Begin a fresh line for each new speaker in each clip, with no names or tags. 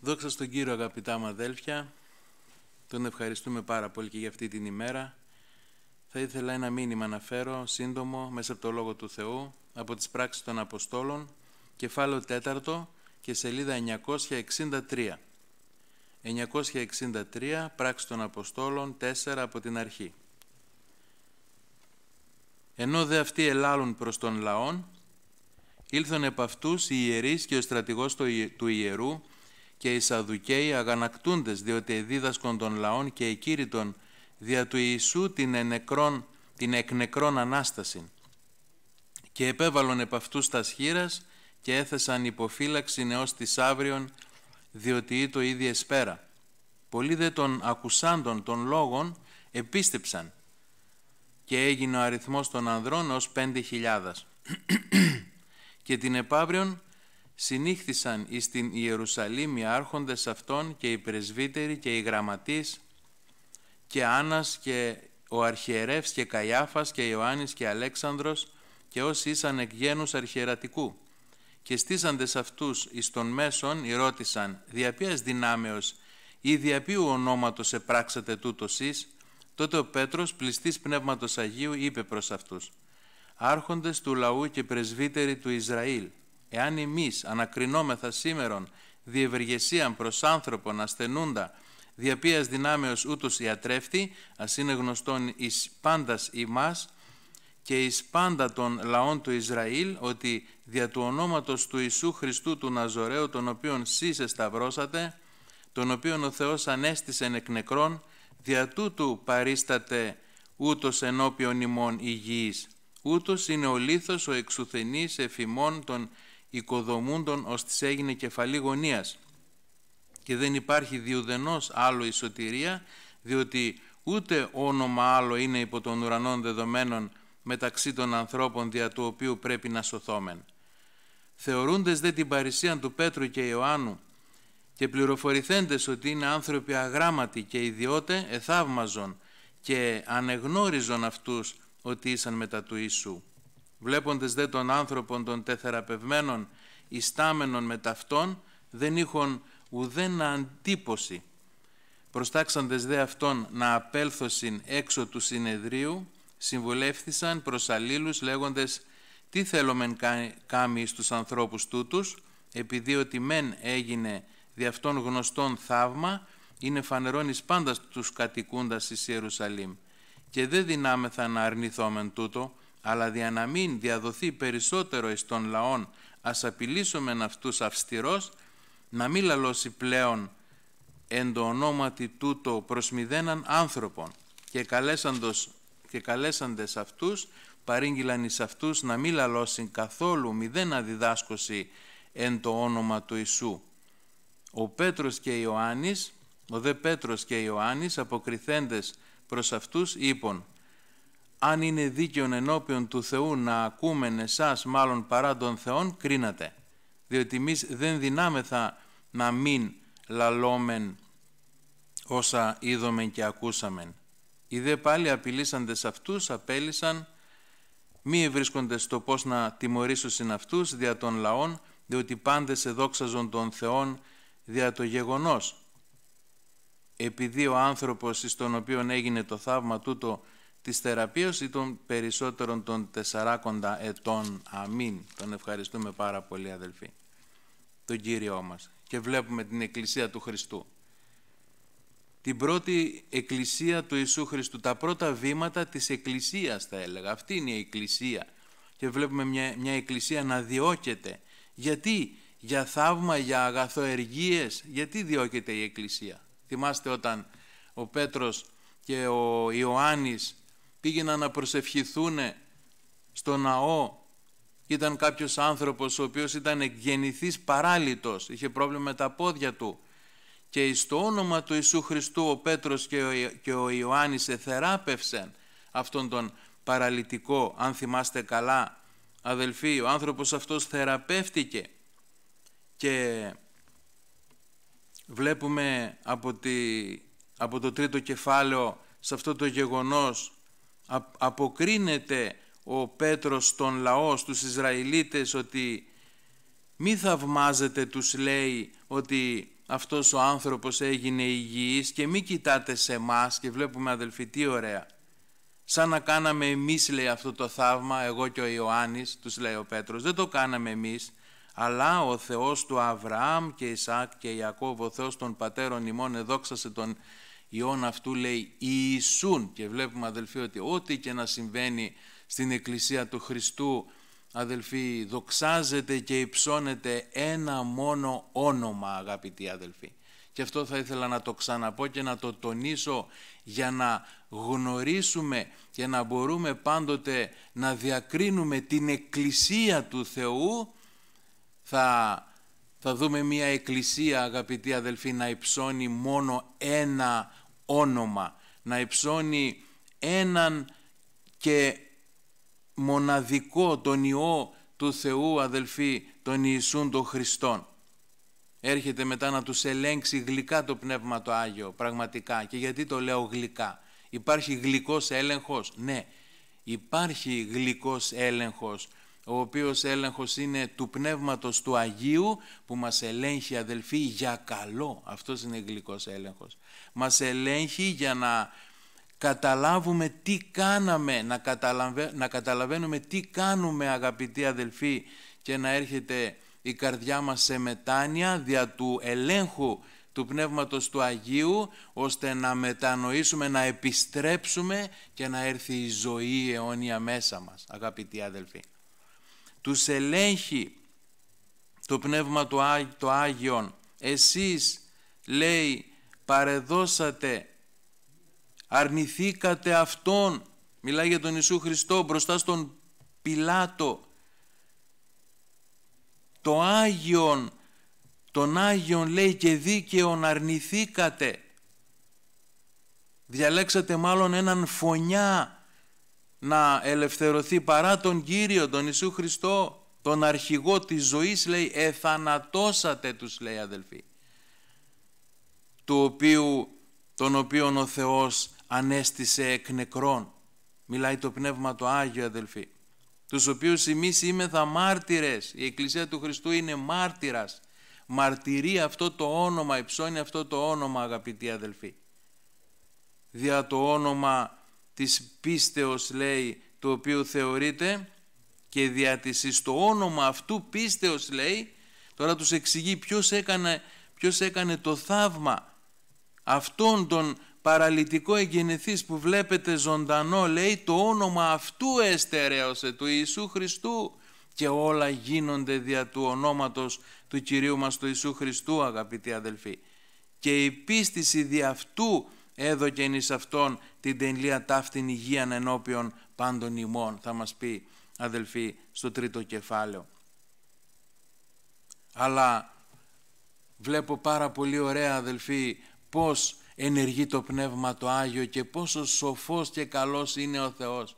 Δόξα στον Κύριο αγαπητά μου αδέλφια, τον ευχαριστούμε πάρα πολύ και για αυτή την ημέρα. Θα ήθελα ένα μήνυμα να φέρω σύντομο μέσα από το Λόγο του Θεού από τις πράξεις των Αποστόλων, κεφάλαιο τέταρτο και σελίδα 963. 963, Πράξεις των Αποστόλων, 4 από την αρχή. Ενώ δε αυτοί ελάλουν προς τον λαόν, ήλθαν επ' αυτούς οι ιερείς και ο στρατηγός του ιερού, και οι Σαδουκαίοι αγανακτούντες διότι δίδασκον των λαών και εκήρυτον δια του Ιησού την, ενεκρών, την εκνεκρών Ανάσταση και επέβαλον επ' αυτούς τα σχήρας και έθεσαν υποφύλαξη νεός της αύριον διότι ή το ίδιο εσπέρα. Πολλοί δε των ακουσάντων των λόγων επίστεψαν και έγινε ο αριθμός των ανδρών ως πέντε χιλιάδας. και την επαύριον συνήχθησαν εις την Ιερουσαλήμ οι άρχοντες αυτών και οι πρεσβύτεροι και οι γραμματείς και Άννας και ο αρχιερεύς και Καϊάφας και Ιωάννης και Αλέξανδρος και όσοι ήσαν εκ γένους αρχιερατικού. Και στήσαντες αυτούς εις των μέσων ρώτησαν «Δια ποιας δυνάμεως ή δια ποιου ονόματος επράξατε τούτος εις» Τότε ο Πέτρος πληστής Πνεύματος Αγίου είπε προς αυτούς «Άρχοντες του λαού και πρεσβύτεροι του Ισραήλ, Εάν εμείς ανακρινόμεθα σήμερον διευεργεσίαν προς άνθρωπον ασθενούντα, διαπίας δυνάμεως ούτως ιατρεύτη, ας είναι γνωστόν εις πάντας ημάς και εις πάντα των λαών του Ισραήλ, ότι δια του ονόματος του Ιησού Χριστού του Ναζωρέου, τον οποίον σύσε σταυρώσατε τον οποίον ο Θεός ανέστησε εκ νεκρών, δια τούτου παρίσταται ούτως ενώπιον ημών υγιής. Ούτως είναι ο λίθος ο εξουθενής εφημών των οικοδομούντων ως της έγινε κεφαλή γωνίας και δεν υπάρχει διουδενός άλλο η σωτηρία διότι ούτε όνομα άλλο είναι υπό των ουρανών δεδομένων μεταξύ των ανθρώπων δια του οποίου πρέπει να σωθόμεν. Θεωρούντες δε την παρησία του Πέτρου και Ιωάννου και πληροφορηθέντες ότι είναι άνθρωποι αγράμματοι και ιδιώτε εθαύμαζον και ανεγνώριζον αυτούς ότι ήσαν μετά του Ιησού. Βλέποντες δε τον άνθρωπον των τεθεραπευμένων ιστάμενων με ταυτόν, δεν είχον ουδένα αντίποση. Προστάξαντες δε αυτόν να απέλθωσιν έξω του συνεδρίου, συμβουλεύθησαν προς αλλήλους λέγοντες «Τι θέλομεν κάμει εις τους ανθρώπους τούτους, επειδή ότι μεν έγινε δι' αυτόν γνωστόν θαύμα, είναι φανερόν εις πάντας τους κατοικούντας εις Ιερουσαλήμ. Και δεν δυνάμεθα να αρνηθόμεν τούτο, αλλά δια να μην διαδοθεί περισσότερο εις των λαών, ας απειλήσωμεν αυτούς αυστηρός, να μην λαλώσει πλέον εν το ονόματι τούτο προς μηδέναν άνθρωπον και, καλέσαντος, και καλέσαντες αυτούς παρήγγυλαν εις αυτούς να μην λαλώσει καθόλου μηδέν διδάσκωση εν το όνομα του Ιησού. Ο Πέτρος και Ιωάννης, ο δε Πέτρος και Ιωάννης αποκριθέντες προς αυτούς είπων αν είναι δίκαιον ενώπιον του Θεού να ακούμε εσάς μάλλον παρά των Θεών, κρίνατε. Διότι εμείς δεν δυνάμεθα να μην λαλόμεν όσα είδομεν και ακούσαμεν. Οι δε πάλι απειλήσαντες αυτούς απέλησαν μη ευρίσκονται στο πώς να τιμωρήσουν αυτούς δια των λαών, διότι πάντες εδόξαζον των Θεών δια το γεγονός. Επειδή ο άνθρωπος εις τον οποίο έγινε το θαύμα τούτο της θεραπείας ή των περισσότερων των 40 ετών. Αμήν. Τον ευχαριστούμε πάρα πολύ αδελφοί. Τον Κύριό μας. Και βλέπουμε την Εκκλησία του Χριστού. Την πρώτη Εκκλησία του Ιησού Χριστού. Τα πρώτα βήματα της Εκκλησίας θα έλεγα. Αυτή είναι η Εκκλησία. Και βλέπουμε μια, μια Εκκλησία να διώκεται. Γιατί για θαύμα, για αγαθοεργίες. Γιατί διώκεται η Εκκλησία. Θυμάστε όταν ο Πέτρος και ο Ιωάννης πήγαιναν να προσευχηθούν στο ναό. Ήταν κάποιος άνθρωπος ο οποίος ήταν γεννηθής παράλυτος, είχε πρόβλημα με τα πόδια του. Και στο όνομα του Ιησού Χριστού ο Πέτρος και ο Ιωάννης εθεράπευσαν αυτόν τον παραλυτικό, αν θυμάστε καλά, αδελφοί. Ο άνθρωπος αυτός θεραπεύτηκε και βλέπουμε από, από το τρίτο κεφάλαιο σε αυτό το γεγονός αποκρίνεται ο Πέτρος στον λαό στους Ισραηλίτες ότι μη θαυμάζετε τους λέει ότι αυτός ο άνθρωπος έγινε υγιής και μη κοιτάτε σε εμάς και βλέπουμε αδελφοί τι ωραία. Σαν να κάναμε εμείς λέει αυτό το θαύμα εγώ και ο Ιωάννης τους λέει ο Πέτρος δεν το κάναμε εμείς αλλά ο Θεός του Αβραάμ και Ισάκ και Ιακώβ ο Θεός των πατέρων ημών εδόξασε τον ιών αυτού λέει Ιησούν και βλέπουμε αδελφοί ότι ό,τι και να συμβαίνει στην Εκκλησία του Χριστού αδελφοί δοξάζεται και υψώνεται ένα μόνο όνομα αγαπητοί αδελφοί και αυτό θα ήθελα να το ξαναπώ και να το τονίσω για να γνωρίσουμε και να μπορούμε πάντοτε να διακρίνουμε την Εκκλησία του Θεού θα, θα δούμε μια Εκκλησία αγαπητοί αδελφοί να υψώνει μόνο ένα όνομα, να υψώνει έναν και μοναδικό τον Υιό του Θεού αδελφοί, τον Ιησούν τον Χριστόν. Έρχεται μετά να τους ελέγξει γλυκά το Πνεύμα το Άγιο, πραγματικά. Και γιατί το λέω γλυκά. Υπάρχει γλυκός έλεγχος. Ναι, υπάρχει γλυκός έλεγχος ο οποίος έλεγχος είναι του Πνεύματος του Αγίου που μας ελέγχει αδελφοί για καλό. Αυτός είναι γλυκός έλεγχος. Μας ελέγχει για να καταλάβουμε τι κάναμε, να, καταλαβαίνουμε τι κάνουμε αγαπητοί αδελφοί και να έρχεται η καρδιά μας σε μετάνοια δια του ελέγχου του Πνεύματος του Αγίου, ώστε να μετανοήσουμε, να επιστρέψουμε και να έρθει η ζωή αιώνια μέσα μας, αγαπητοί αδελφοί τους ελέγχει το Πνεύμα το, Άγιον. Εσείς, λέει, παρεδώσατε, αρνηθήκατε Αυτόν, μιλάει για τον Ιησού Χριστό μπροστά στον Πιλάτο, το Άγιον, τον Άγιον λέει και δίκαιον αρνηθήκατε. Διαλέξατε μάλλον έναν φωνιά να ελευθερωθεί παρά τον Κύριο, τον Ιησού Χριστό, τον αρχηγό της ζωής, λέει, εθανατώσατε τους, λέει αδελφοί, του οποίου, τον οποίον ο Θεός ανέστησε εκ νεκρών. Μιλάει το Πνεύμα το Άγιο, αδελφοί. Τους οποίους εμείς είμεθα μάρτυρες. Η Εκκλησία του Χριστού είναι μάρτυρας. Μαρτυρεί αυτό το όνομα, υψώνει αυτό το όνομα, αγαπητοί αδελφοί. Δια το όνομα της πίστεως λέει το οποίο θεωρείται και δια της εις το όνομα αυτού πίστεως λέει τώρα τους εξηγεί ποιος έκανε, ποιος έκανε το θαύμα αυτόν τον παραλυτικό εγγενηθής που βλέπετε ζωντανό λέει το όνομα αυτού εστερέωσε του Ιησού Χριστού και όλα γίνονται δια του ονόματος του Κυρίου μας του Ιησού Χριστού αγαπητοί αδελφοί και η πίστηση δια αυτού έδωκεν εις αυτόν την τελεία ταύτην υγείαν ενώπιον πάντων ημών, θα μας πει αδελφοί στο τρίτο κεφάλαιο. Αλλά βλέπω πάρα πολύ ωραία αδελφοί πώς ενεργεί το Πνεύμα το Άγιο και πόσο σοφός και καλός είναι ο Θεός.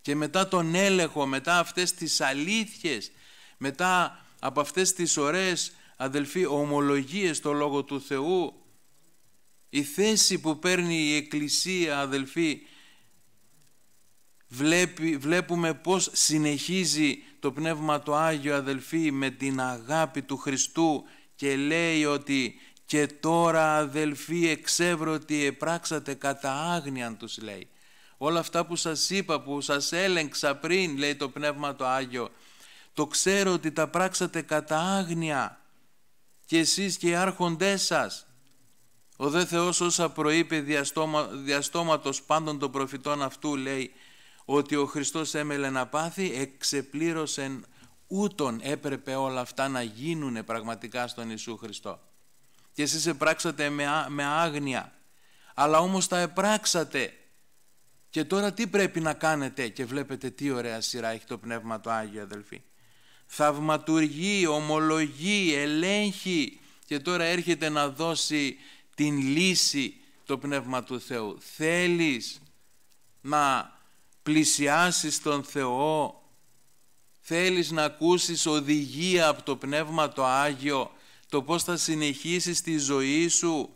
Και μετά τον έλεγχο, μετά αυτές τις αλήθειες, μετά από αυτές τις ωραίες αδελφοί ομολογίες το Λόγο του Θεού, η θέση που παίρνει η Εκκλησία, αδελφοί, βλέπει, βλέπουμε πώς συνεχίζει το Πνεύμα το Άγιο, αδελφοί, με την αγάπη του Χριστού και λέει ότι «Και τώρα, αδελφοί, τι επράξατε κατά άγνοια τους», λέει. Όλα αυτά που σας είπα, που σας έλεγξα πριν, λέει το Πνεύμα το Άγιο, το ξέρω ότι τα πράξατε κατά άγνοια και εσείς και οι άρχοντές σας ο δε Θεός όσα προείπε διαστόμα, διαστόματος πάντων των προφητών αυτού λέει ότι ο Χριστός έμελε να πάθει εξεπλήρωσεν ούτων έπρεπε όλα αυτά να γίνουν πραγματικά στον Ιησού Χριστό. Και εσείς επράξατε με, με άγνοια, αλλά όμως τα επράξατε. Και τώρα τι πρέπει να κάνετε και βλέπετε τι ωραία σειρά έχει το Πνεύμα το Άγιο αδελφοί. Θαυματουργεί, ομολογεί, ελέγχει και τώρα έρχεται να δώσει την λύση το Πνεύμα του Θεού. Θέλεις να πλησιάσεις τον Θεό, θέλεις να ακούσεις οδηγία από το Πνεύμα το Άγιο, το πώς θα συνεχίσεις τη ζωή σου,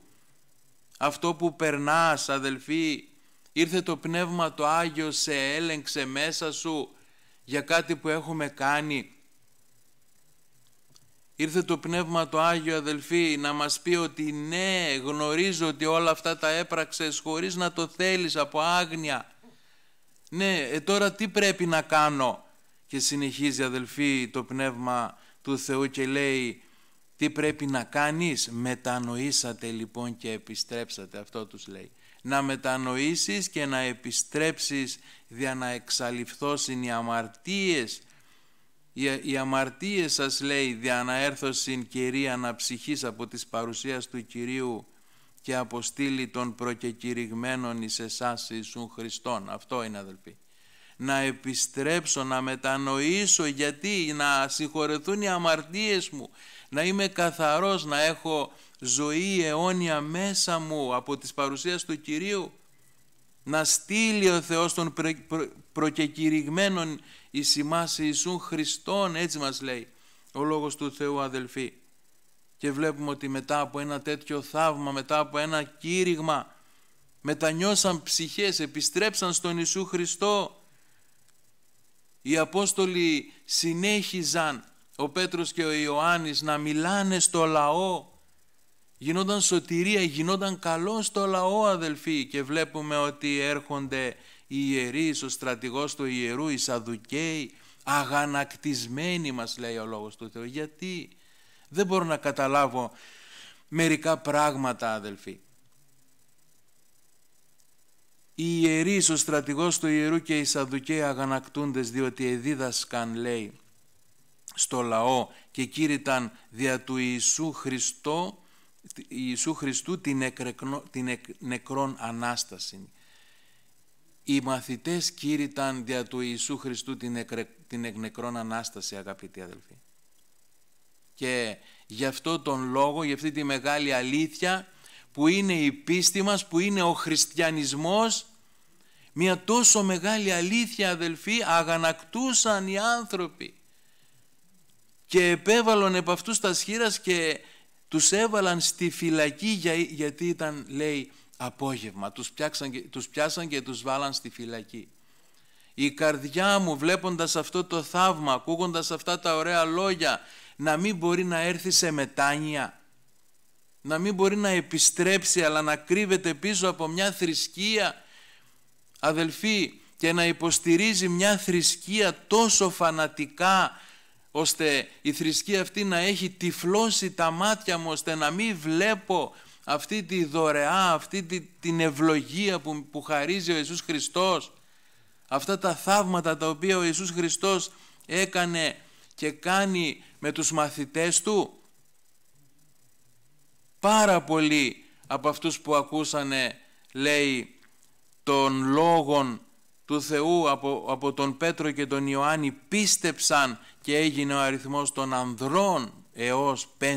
αυτό που περνάς αδελφοί, ήρθε το Πνεύμα το Άγιο σε έλεγξε μέσα σου για κάτι που έχουμε κάνει, Ήρθε το Πνεύμα το Άγιο αδελφή να μας πει ότι ναι γνωρίζω ότι όλα αυτά τα έπραξες χωρίς να το θέλεις από άγνοια. Ναι, ε, τώρα τι πρέπει να κάνω. Και συνεχίζει αδελφή το Πνεύμα του Θεού και λέει τι πρέπει να κάνεις. Μετανοήσατε λοιπόν και επιστρέψατε. Αυτό τους λέει. Να μετανοήσεις και να επιστρέψεις για να εξαλειφθώσουν οι αμαρτίες οι αμαρτίες σας λέει δια να έρθω στην Κυρία να ψυχείς από της παρουσίας του Κυρίου και αποστείλει τον προκεκυριγμένον εις εσάς Ισού Χριστόν. Αυτό είναι αδελφοί. Να επιστρέψω, να μετανοήσω γιατί να συγχωρεθούν οι αμαρτίες μου, να είμαι καθαρός, να έχω ζωή αιώνια μέσα μου από της παρουσίας του Κυρίου να στείλει ο Θεός των προ, προ, σιμάση εις ημάς Ιησού Χριστόν, έτσι μας λέει ο Λόγος του Θεού αδελφοί. Και βλέπουμε ότι μετά από ένα τέτοιο θαύμα, μετά από ένα κήρυγμα, μετανιώσαν ψυχές, επιστρέψαν στον Ιησού Χριστό. Οι Απόστολοι συνέχιζαν, ο Πέτρος και ο Ιωάννης, να μιλάνε στο λαό γινόταν σωτηρία, γινόταν καλό στο λαό αδελφοί και βλέπουμε ότι έρχονται οι ιερείς, ο στρατηγός του ιερού, οι Σαδουκαίοι, αγανακτισμένοι μας λέει ο Λόγος του Θεού. Γιατί δεν μπορώ να καταλάβω μερικά πράγματα αδελφοί. Οι ιερείς, ο στρατηγός του ιερού και οι Σαδουκαίοι αγανακτούντες διότι εδίδασκαν λέει στο λαό και κήρυταν δια του Ιησού Χριστό Ιησού Χριστού την, την νεκρόν Ανάσταση. Οι μαθητές κήρυταν δια του Ιησού Χριστού την, την νεκρόν Ανάσταση αγαπητοί αδελφοί. Και γι' αυτό τον λόγο, γι' αυτή τη μεγάλη αλήθεια που είναι η πίστη μας, που είναι ο χριστιανισμός, μια τόσο μεγάλη αλήθεια αδελφοί αγανακτούσαν οι άνθρωποι και επέβαλον επ' αυτούς τα σχήρας και τους έβαλαν στη φυλακή γιατί ήταν, λέει, απόγευμα. Τους, πιάξαν, τους πιάσαν και τους βάλαν στη φυλακή. Η καρδιά μου βλέποντας αυτό το θαύμα, ακούγοντας αυτά τα ωραία λόγια, να μην μπορεί να έρθει σε μετάνοια, να μην μπορεί να επιστρέψει αλλά να κρύβεται πίσω από μια θρησκεία, αδελφοί, και να υποστηρίζει μια θρησκεία τόσο φανατικά ώστε η θρησκεία αυτή να έχει τυφλώσει τα μάτια μου, ώστε να μην βλέπω αυτή τη δωρεά, αυτή τη, την ευλογία που, που χαρίζει ο Ιησούς Χριστός, αυτά τα θαύματα τα οποία ο Ιησούς Χριστός έκανε και κάνει με τους μαθητές του. Πάρα πολλοί από αυτούς που ακούσανε, λέει, των λόγων του Θεού από, από τον Πέτρο και τον Ιωάννη πίστεψαν και έγινε ο αριθμός των ανδρών έως 5.000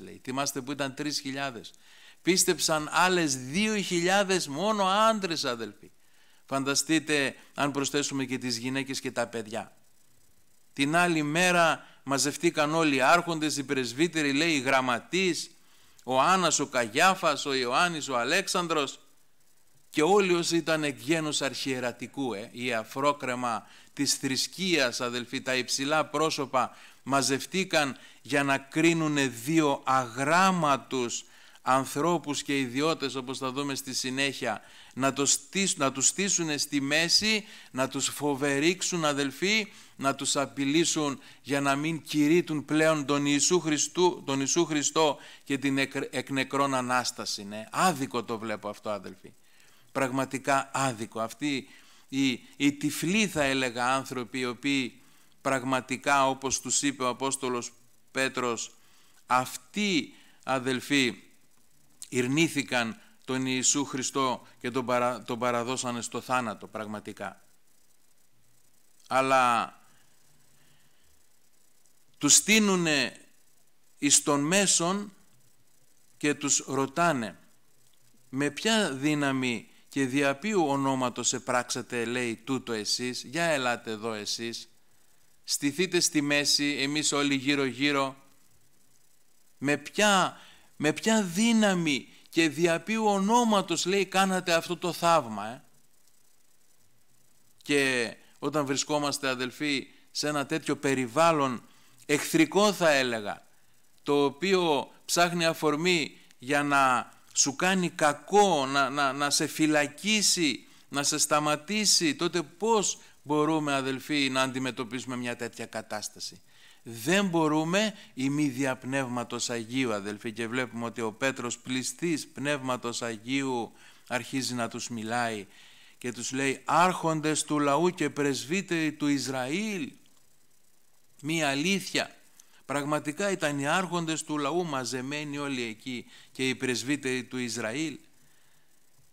λέει. Θυμάστε που ήταν 3.000. Πίστεψαν άλλες 2.000 μόνο άντρες αδελφοί. Φανταστείτε αν προσθέσουμε και τις γυναίκες και τα παιδιά. Την άλλη μέρα μαζευτήκαν όλοι οι άρχοντες, οι πρεσβύτεροι λέει, οι γραμματείς, ο Άννας, ο Καγιάφας, ο Ιωάννης, ο Αλέξανδρος και όλοι όσοι ήταν εκ γένους αρχιερατικού, ε, η αφρόκρεμα της θρησκείας, αδελφοί, τα υψηλά πρόσωπα μαζευτήκαν για να κρίνουν δύο αγράμματους ανθρώπους και ιδιώτες, όπως θα δούμε στη συνέχεια, να, το στήσουν, να τους στήσουν στη μέση, να τους φοβερίξουν, αδελφοί, να τους απειλήσουν για να μην κηρύττουν πλέον τον Ιησού, Χριστού, Χριστό και την εκ, νεκρών Ανάσταση. Ναι, άδικο το βλέπω αυτό, αδελφοί πραγματικά άδικο. Αυτοί οι, οι τυφλοί θα έλεγα άνθρωποι οι οποίοι πραγματικά όπως τους είπε ο Απόστολος Πέτρος αυτοί αδελφοί ειρνήθηκαν τον Ιησού Χριστό και τον, παρα, τον παραδώσανε στο θάνατο πραγματικά. Αλλά τους στείνουν εις τον μέσον και τους ρωτάνε με ποια δύναμη και ποιου ονόματος επράξατε λέει τούτο εσείς, για ελάτε εδώ εσείς, στηθείτε στη μέση εμείς όλοι γύρω γύρω, με ποια, με ποια δύναμη και ποιου ονόματος λέει κάνατε αυτό το θαύμα. Ε? Και όταν βρισκόμαστε αδελφοί σε ένα τέτοιο περιβάλλον εχθρικό θα έλεγα, το οποίο ψάχνει αφορμή για να σου κάνει κακό, να, να, να σε φυλακίσει, να σε σταματήσει, τότε πώς μπορούμε αδελφοί να αντιμετωπίσουμε μια τέτοια κατάσταση. Δεν μπορούμε μη διαπνεύματος Αγίου αδελφοί και βλέπουμε ότι ο Πέτρος πληστής πνεύματος Αγίου αρχίζει να τους μιλάει και τους λέει «Άρχοντες του λαού και πρεσβύτεροι του Ισραήλ, μία αλήθεια, Πραγματικά ήταν οι άρχοντες του λαού μαζεμένοι όλοι εκεί και οι πρεσβύτεροι του Ισραήλ.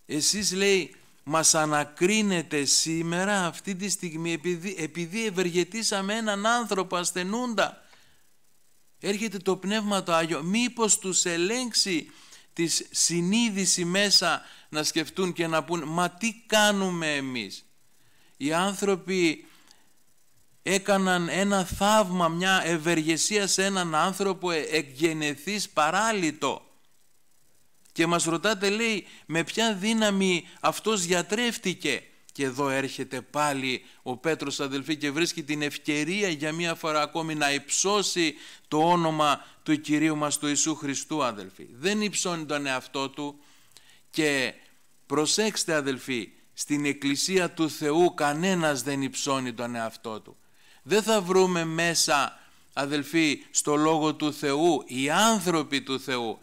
Εσείς λέει μας ανακρίνετε σήμερα αυτή τη στιγμή επειδή, επειδή ευεργετήσαμε έναν άνθρωπο ασθενούντα. Έρχεται το Πνεύμα το Άγιο. Μήπως τους ελέγξει της συνείδηση μέσα να σκεφτούν και να πούν «Μα τι κάνουμε εμείς». Οι άνθρωποι έκαναν ένα θαύμα, μια ευεργεσία σε έναν άνθρωπο ε, εκγενεθής παράλυτο. Και μας ρωτάτε λέει με ποια δύναμη αυτός γιατρεύτηκε. Και εδώ έρχεται πάλι ο Πέτρος αδελφή και βρίσκει την ευκαιρία για μία φορά ακόμη να υψώσει το όνομα του Κυρίου μας του Ιησού Χριστού αδελφοί. Δεν υψώνει τον εαυτό του και προσέξτε αδελφοί στην Εκκλησία του Θεού κανένας δεν υψώνει τον εαυτό του δεν θα βρούμε μέσα αδελφοί στο Λόγο του Θεού οι άνθρωποι του Θεού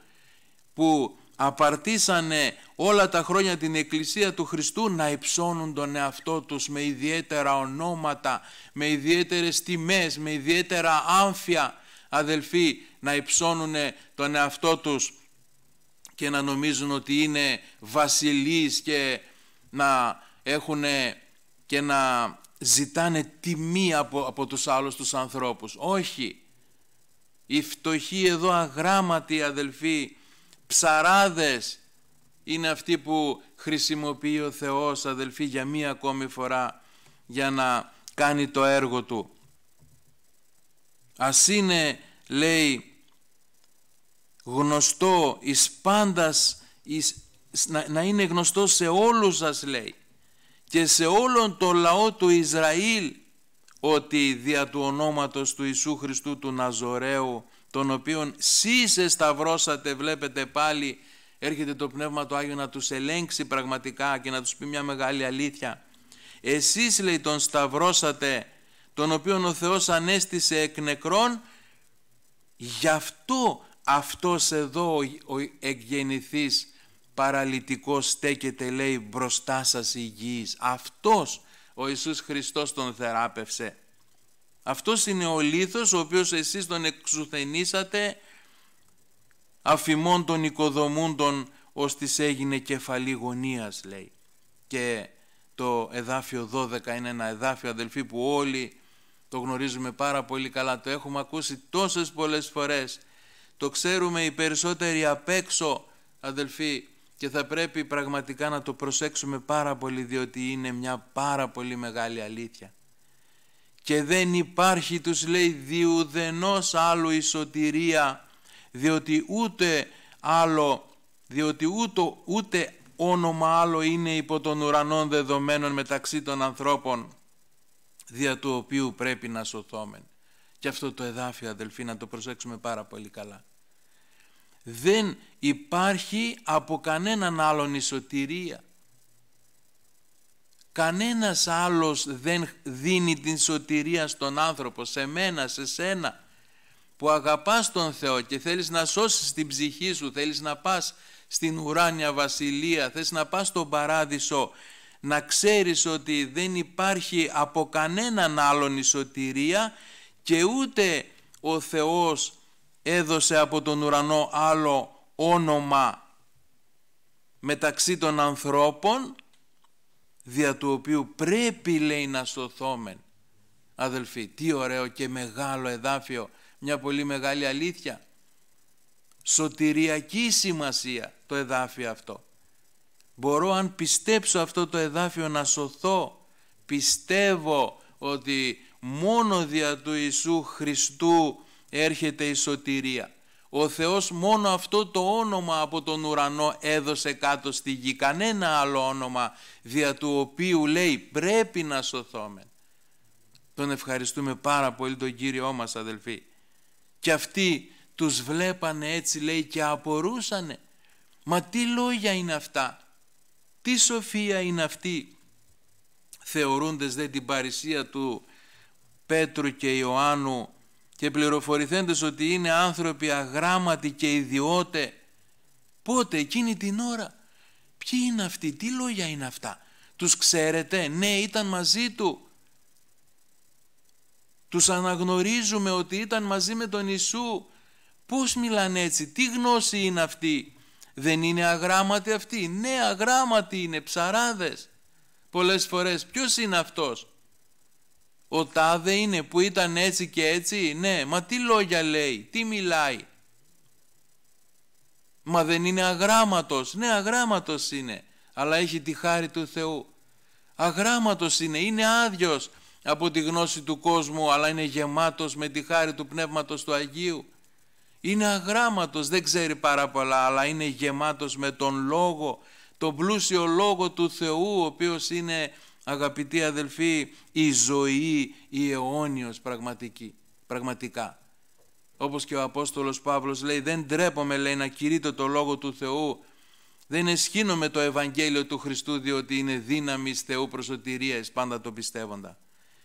που απαρτίσανε όλα τα χρόνια την Εκκλησία του Χριστού να υψώνουν τον εαυτό τους με ιδιαίτερα ονόματα, με ιδιαίτερες τιμές, με ιδιαίτερα άμφια αδελφοί να υψώνουν τον εαυτό τους και να νομίζουν ότι είναι βασιλείς και να έχουν και να ζητάνε τιμή από, από τους άλλους τους ανθρώπους. Όχι. Οι φτωχοί εδώ αγράμματοι αδελφοί, ψαράδες είναι αυτοί που χρησιμοποιεί ο Θεός αδελφοί για μία ακόμη φορά για να κάνει το έργο Του. Ας είναι λέει γνωστό εις πάντας να, να είναι γνωστό σε όλους σας λέει και σε όλον το λαό του Ισραήλ ότι δια του ονόματος του Ιησού Χριστού του Ναζωραίου τον οποίον εσείς σταυρώσατε βλέπετε πάλι έρχεται το Πνεύμα του Άγιο να τους ελέγξει πραγματικά και να τους πει μια μεγάλη αλήθεια εσείς λέει τον σταυρώσατε τον οποίον ο Θεός ανέστησε εκ νεκρών γι' αυτό αυτός εδώ ο εκγεννηθής παραλυτικός στέκεται λέει μπροστά σας υγιής. Αυτός ο Ιησούς Χριστός τον θεράπευσε. Αυτός είναι ο λίθος ο οποίος εσείς τον εξουθενήσατε αφημών των οικοδομούντων ως της έγινε κεφαλή γωνίας λέει. Και το εδάφιο 12 είναι ένα εδάφιο αδελφοί που όλοι το γνωρίζουμε πάρα πολύ καλά, το έχουμε ακούσει τόσες πολλές φορές. Το ξέρουμε οι περισσότεροι απ' έξω αδελφοί και θα πρέπει πραγματικά να το προσέξουμε πάρα πολύ διότι είναι μια πάρα πολύ μεγάλη αλήθεια. Και δεν υπάρχει τους λέει διουδενός άλλο η σωτηρία διότι ούτε άλλο διότι ούτε, ούτε όνομα άλλο είναι υπό των ουρανών δεδομένων μεταξύ των ανθρώπων δια του οποίου πρέπει να σωθόμεν. Και αυτό το εδάφιο αδελφοί να το προσέξουμε πάρα πολύ καλά δεν υπάρχει από κανέναν άλλον η σωτηρία. Κανένας άλλος δεν δίνει την σωτηρία στον άνθρωπο, σε μένα, σε σένα, που αγαπάς τον Θεό και θέλεις να σώσεις την ψυχή σου, θέλεις να πας στην ουράνια βασιλεία, θες να πας στον παράδεισο, να ξέρεις ότι δεν υπάρχει από κανέναν άλλον η σωτηρία και ούτε ο Θεός έδωσε από τον ουρανό άλλο όνομα μεταξύ των ανθρώπων δια του οποίου πρέπει λέει να σωθόμεν. Αδελφοί, τι ωραίο και μεγάλο εδάφιο, μια πολύ μεγάλη αλήθεια. Σωτηριακή σημασία το εδάφιο αυτό. Μπορώ αν πιστέψω αυτό το εδάφιο να σωθώ. Πιστεύω ότι μόνο δια του Ιησού Χριστού έρχεται η σωτηρία. Ο Θεός μόνο αυτό το όνομα από τον ουρανό έδωσε κάτω στη γη. Κανένα άλλο όνομα δια του οποίου λέει πρέπει να σωθούμε. Τον ευχαριστούμε πάρα πολύ τον Κύριό μας αδελφοί. Και αυτοί τους βλέπανε έτσι λέει και απορούσανε. Μα τι λόγια είναι αυτά. Τι σοφία είναι αυτή. Θεωρούντες δε την παρησία του Πέτρου και Ιωάννου και πληροφορηθέντες ότι είναι άνθρωποι αγράμματοι και ιδιώτε πότε εκείνη την ώρα ποιοι είναι αυτοί, τι λόγια είναι αυτά τους ξέρετε, ναι ήταν μαζί του τους αναγνωρίζουμε ότι ήταν μαζί με τον Ιησού πως μιλάνε έτσι, τι γνώση είναι αυτή δεν είναι αγράμματοι αυτοί ναι αγράμματοι είναι ψαράδες πολλές φορές ποιος είναι αυτός ο τάδε είναι που ήταν έτσι και έτσι. Ναι, μα τι λόγια λέει, τι μιλάει. Μα δεν είναι αγράμματος. Ναι, αγράμματος είναι. Αλλά έχει τη χάρη του Θεού. Αγράμματος είναι, είναι άδειος από τη γνώση του κόσμου, αλλά είναι γεμάτος με τη χάρη του Πνεύματος του Αγίου. Είναι αγράμματος, δεν ξέρει πάρα πολλά, αλλά είναι γεμάτος με τον Λόγο, τον πλούσιο Λόγο του Θεού, ο οποίος είναι αγαπητοί αδελφοί, η ζωή η αιώνιος πραγματική, πραγματικά. Όπως και ο Απόστολος Παύλος λέει, δεν ντρέπομαι λέει να κηρύττω το Λόγο του Θεού, δεν εσχύνομαι το Ευαγγέλιο του Χριστού διότι είναι δύναμη Θεού προσωτηρίας πάντα το πιστεύοντα.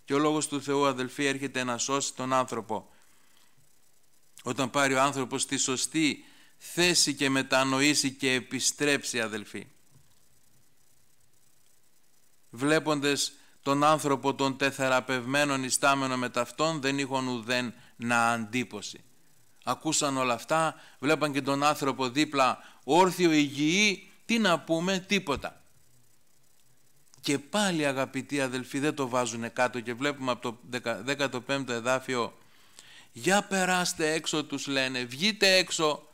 Και ο Λόγος του Θεού αδελφοί έρχεται να σώσει τον άνθρωπο. Όταν πάρει ο άνθρωπος τη σωστή θέση και μετανοήσει και επιστρέψει αδελφοί βλέποντες τον άνθρωπο των τεθεραπευμένων ιστάμενο με ταυτόν δεν είχαν ουδέν να αντίποση. Ακούσαν όλα αυτά, βλέπαν και τον άνθρωπο δίπλα όρθιο υγιή, τι να πούμε, τίποτα. Και πάλι αγαπητοί αδελφοί δεν το βάζουν κάτω και βλέπουμε από το 15ο εδάφιο «Για περάστε έξω» τους λένε, «Βγείτε έξω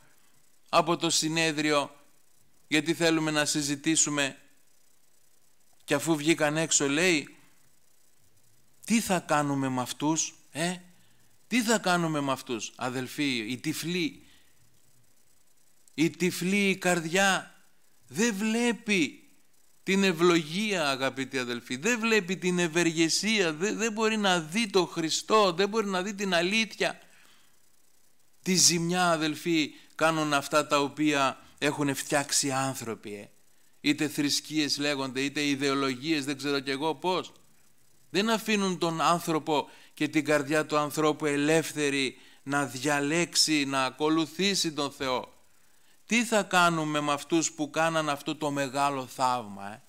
από το συνέδριο γιατί θέλουμε να συζητήσουμε» και αφού βγήκαν έξω λέει τι θα κάνουμε με αυτούς, ε? Τι θα κάνουμε με αυτούς, αδελφοί, η τυφλή, η τυφλή καρδιά δεν βλέπει την ευλογία αγαπητοί αδελφοί, δεν βλέπει την ευεργεσία, δεν, μπορεί να δει το Χριστό, δεν μπορεί να δει την αλήθεια. Τη ζημιά αδελφοί κάνουν αυτά τα οποία έχουν φτιάξει άνθρωποι. Ε είτε θρησκείες λέγονται, είτε ιδεολογίες, δεν ξέρω κι εγώ πώς. Δεν αφήνουν τον άνθρωπο και την καρδιά του ανθρώπου ελεύθερη να διαλέξει, να ακολουθήσει τον Θεό. Τι θα κάνουμε με αυτούς που κάναν αυτό το μεγάλο θαύμα ε?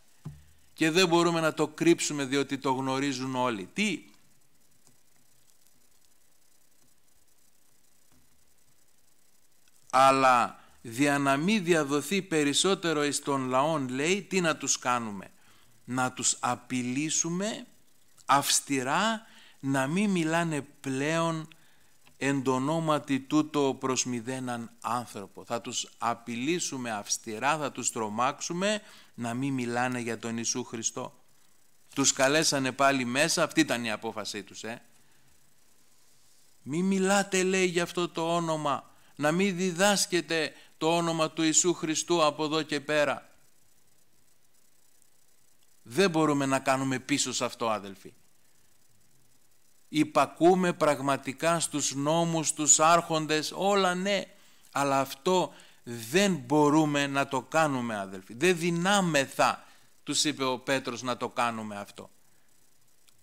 και δεν μπορούμε να το κρύψουμε διότι το γνωρίζουν όλοι. Τι, αλλά δια να μη διαδοθεί περισσότερο εις των λαών λέει τι να τους κάνουμε να τους απειλήσουμε αυστηρά να μην μιλάνε πλέον εν το ονόματι τούτο προς μηδέναν άνθρωπο. Θα τους απειλήσουμε αυστηρά, θα τους τρομάξουμε να μην μιλάνε για τον Ιησού Χριστό. Τους καλέσανε πάλι μέσα, αυτή ήταν η απόφασή τους. Ε. Μη μιλάτε λέει για αυτό το όνομα, να μην διδάσκετε το όνομα του Ιησού Χριστού από εδώ και πέρα. Δεν μπορούμε να κάνουμε πίσω σε αυτό αδελφοί. Υπακούμε πραγματικά στους νόμους, τους άρχοντες, όλα ναι. Αλλά αυτό δεν μπορούμε να το κάνουμε αδελφοί. Δεν δυνάμεθα, τους είπε ο Πέτρος να το κάνουμε αυτό.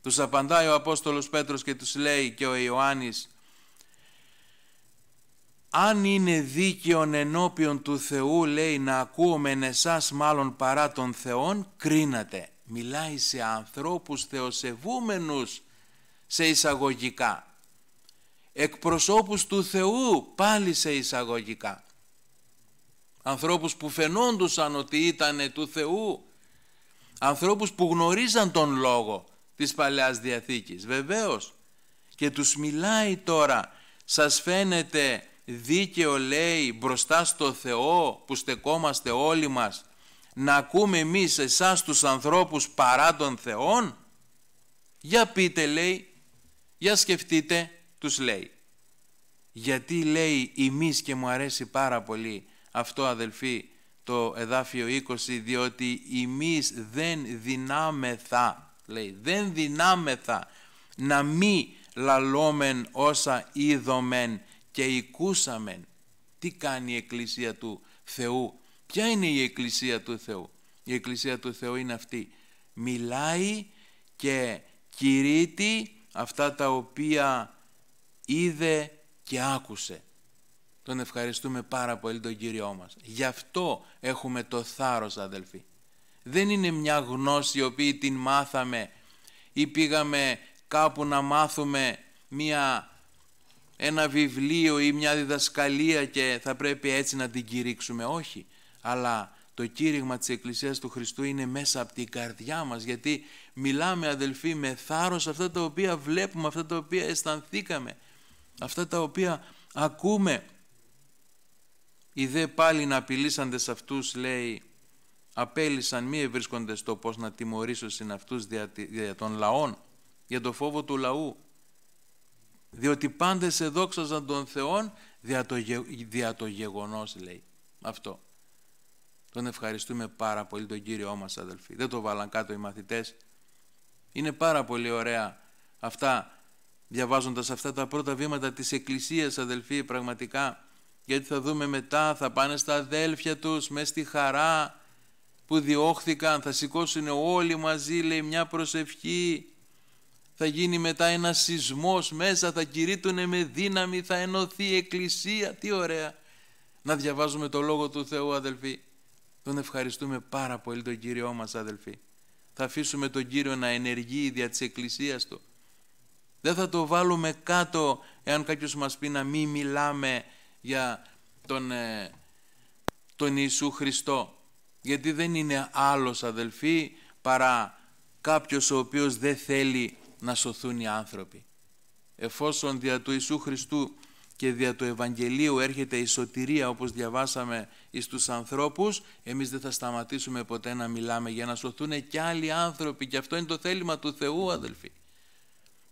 Τους απαντάει ο Απόστολος Πέτρος και τους λέει και ο Ιωάννης αν είναι δίκαιον ενώπιον του Θεού λέει να μεν εσάς μάλλον παρά των Θεών κρίνατε μιλάει σε ανθρώπους θεοσεβούμενους σε εισαγωγικά εκπροσώπους του Θεού πάλι σε εισαγωγικά ανθρώπους που φαινόντουσαν ότι ήταν του Θεού ανθρώπους που γνωρίζαν τον λόγο της Παλαιάς Διαθήκης βεβαίως και τους μιλάει τώρα σας φαίνεται δίκαιο λέει μπροστά στο Θεό που στεκόμαστε όλοι μας να ακούμε εμείς εσάς τους ανθρώπους παρά των Θεών. Για πείτε λέει, για σκεφτείτε, τους λέει. Γιατί λέει εμείς και μου αρέσει πάρα πολύ αυτό αδελφοί το εδάφιο 20 διότι εμείς δεν δυνάμεθα λέει δεν δυνάμεθα να μη λαλόμεν όσα είδομεν και οικούσαμεν. Τι κάνει η Εκκλησία του Θεού. Ποια είναι η Εκκλησία του Θεού. Η Εκκλησία του Θεού είναι αυτή. Μιλάει και κηρύττει αυτά τα οποία είδε και άκουσε. Τον ευχαριστούμε πάρα πολύ τον Κύριό μας. Γι' αυτό έχουμε το θάρρος αδελφοί. Δεν είναι μια γνώση η οποία την μάθαμε ή πήγαμε κάπου να μάθουμε μια ένα βιβλίο ή μια διδασκαλία και θα πρέπει έτσι να την κηρύξουμε. Όχι, αλλά το κήρυγμα της Εκκλησίας του Χριστού είναι μέσα από την καρδιά μας γιατί μιλάμε αδελφοί με θάρρος αυτά τα οποία βλέπουμε, αυτά τα οποία αισθανθήκαμε, αυτά τα οποία ακούμε. Οι δε πάλι να απειλήσαντες αυτούς λέει απέλησαν μη ευρίσκονται το πώς να τιμωρήσω σε αυτούς των λαών για το φόβο του λαού διότι πάντες δόξαζαν τον Θεόν δια το, δια το γεγονός λέει. Αυτό. Τον ευχαριστούμε πάρα πολύ τον Κύριό μας αδελφοί. Δεν το βάλαν κάτω οι μαθητές. Είναι πάρα πολύ ωραία αυτά διαβάζοντας αυτά τα πρώτα βήματα της Εκκλησίας αδελφοί πραγματικά γιατί θα δούμε μετά θα πάνε στα αδέλφια τους μες στη χαρά που διώχθηκαν θα σηκώσουν όλοι μαζί λέει μια προσευχή θα γίνει μετά ένα σεισμός μέσα, θα κηρύττουνε με δύναμη, θα ενωθεί η εκκλησία. Τι ωραία να διαβάζουμε το Λόγο του Θεού αδελφοί. Τον ευχαριστούμε πάρα πολύ τον Κύριό μας αδελφοί. Θα αφήσουμε τον Κύριο να ενεργεί δια της εκκλησίας Του. Δεν θα το βάλουμε κάτω εάν κάποιος μας πει να μην μιλάμε για τον, ε, τον Ιησού Χριστό. Γιατί δεν είναι άλλος αδελφοί παρά κάποιος ο οποίος δεν θέλει να σωθούν οι άνθρωποι. Εφόσον δια του Ιησού Χριστού και δια του Ευαγγελίου έρχεται η σωτηρία όπως διαβάσαμε εις τους ανθρώπους, εμείς δεν θα σταματήσουμε ποτέ να μιλάμε για να σωθούν και άλλοι άνθρωποι και αυτό είναι το θέλημα του Θεού αδελφοί.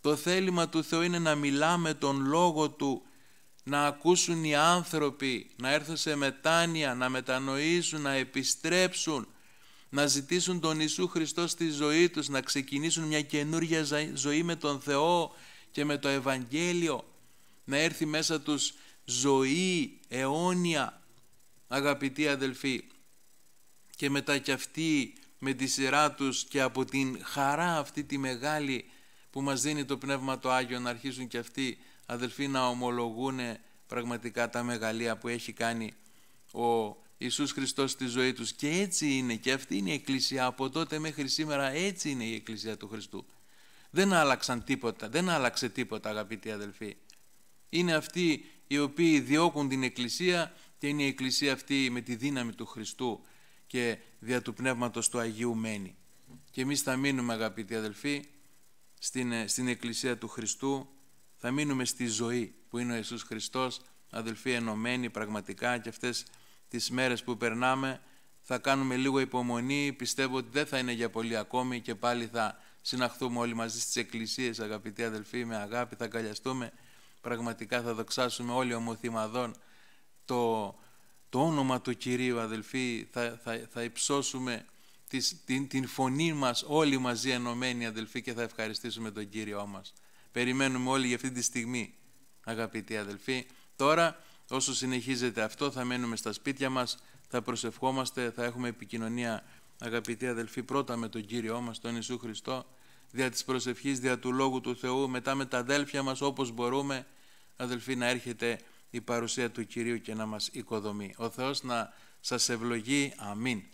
Το θέλημα του Θεού είναι να μιλάμε τον Λόγο Του, να ακούσουν οι άνθρωποι, να έρθουν σε μετάνοια, να μετανοήσουν, να επιστρέψουν, να ζητήσουν τον Ιησού Χριστό στη ζωή τους, να ξεκινήσουν μια καινούργια ζωή με τον Θεό και με το Ευαγγέλιο, να έρθει μέσα τους ζωή αιώνια, αγαπητοί αδελφοί. Και μετά κι αυτοί με τη σειρά τους και από την χαρά αυτή τη μεγάλη που μας δίνει το Πνεύμα το Άγιο να αρχίσουν κι αυτοί αδελφοί να ομολογούν πραγματικά τα μεγαλεία που έχει κάνει ο Ιησούς Χριστός στη ζωή τους και έτσι είναι και αυτή είναι η Εκκλησία από τότε μέχρι σήμερα έτσι είναι η Εκκλησία του Χριστού δεν άλλαξαν τίποτα, δεν άλλαξε τίποτα αγαπητοί αδελφοί είναι αυτοί οι οποίοι διώκουν την Εκκλησία και είναι η Εκκλησία αυτή με τη δύναμη του Χριστού και δια του Πνεύματος του Αγίου μένει και εμείς θα μείνουμε αγαπητοί αδελφοί στην, ε, στην Εκκλησία του Χριστού θα μείνουμε στη ζωή που είναι ο Ιησούς Χριστός αδελφοί ενωμένοι πραγματικά και αυτές τις μέρες που περνάμε, θα κάνουμε λίγο υπομονή, πιστεύω ότι δεν θα είναι για πολύ ακόμη και πάλι θα συναχθούμε όλοι μαζί στις εκκλησίες, αγαπητοί αδελφοί, με αγάπη, θα καλιαστούμε, πραγματικά θα δοξάσουμε όλοι ομοθυμαδών το, το όνομα του Κυρίου, αδελφοί, θα, θα, θα υψώσουμε τις, την, την φωνή μας όλοι μαζί ενωμένοι, αδελφοί, και θα ευχαριστήσουμε τον Κύριό μας. Περιμένουμε όλοι για αυτή τη στιγμή, αγαπητοί αδελφοί. Τώρα Όσο συνεχίζεται αυτό θα μένουμε στα σπίτια μας, θα προσευχόμαστε, θα έχουμε επικοινωνία αγαπητοί αδελφοί πρώτα με τον Κύριό μας τον Ιησού Χριστό, δια της προσευχής, δια του Λόγου του Θεού, μετά με τα αδέλφια μας όπως μπορούμε, αδελφοί να έρχεται η παρουσία του Κυρίου και να μας οικοδομεί. Ο Θεός να σας ευλογεί. Αμήν.